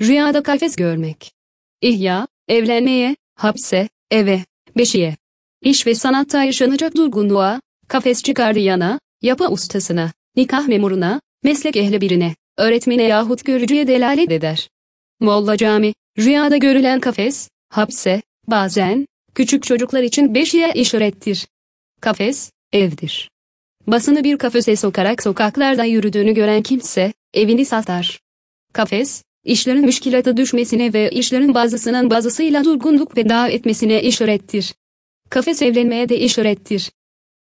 Rüyada kafes görmek. İhya, evlenmeye, hapse, eve, beşiye. İş ve sanatta yaşanacak durgunluğa, kafes çıkardı yapı ustasına, nikah memuruna, meslek ehli birine, öğretmene yahut görücüye delalet eder. Molla Cami, rüyada görülen kafes, hapse, bazen, küçük çocuklar için beşiye işarettir. Kafes, evdir. Basını bir kafese sokarak sokaklarda yürüdüğünü gören kimse, evini satar. Kafes, işlerin müşkilata düşmesine ve işlerin bazısının bazısıyla durgunluk ve veda etmesine işarettir. Kafes evlenmeye de işarettir.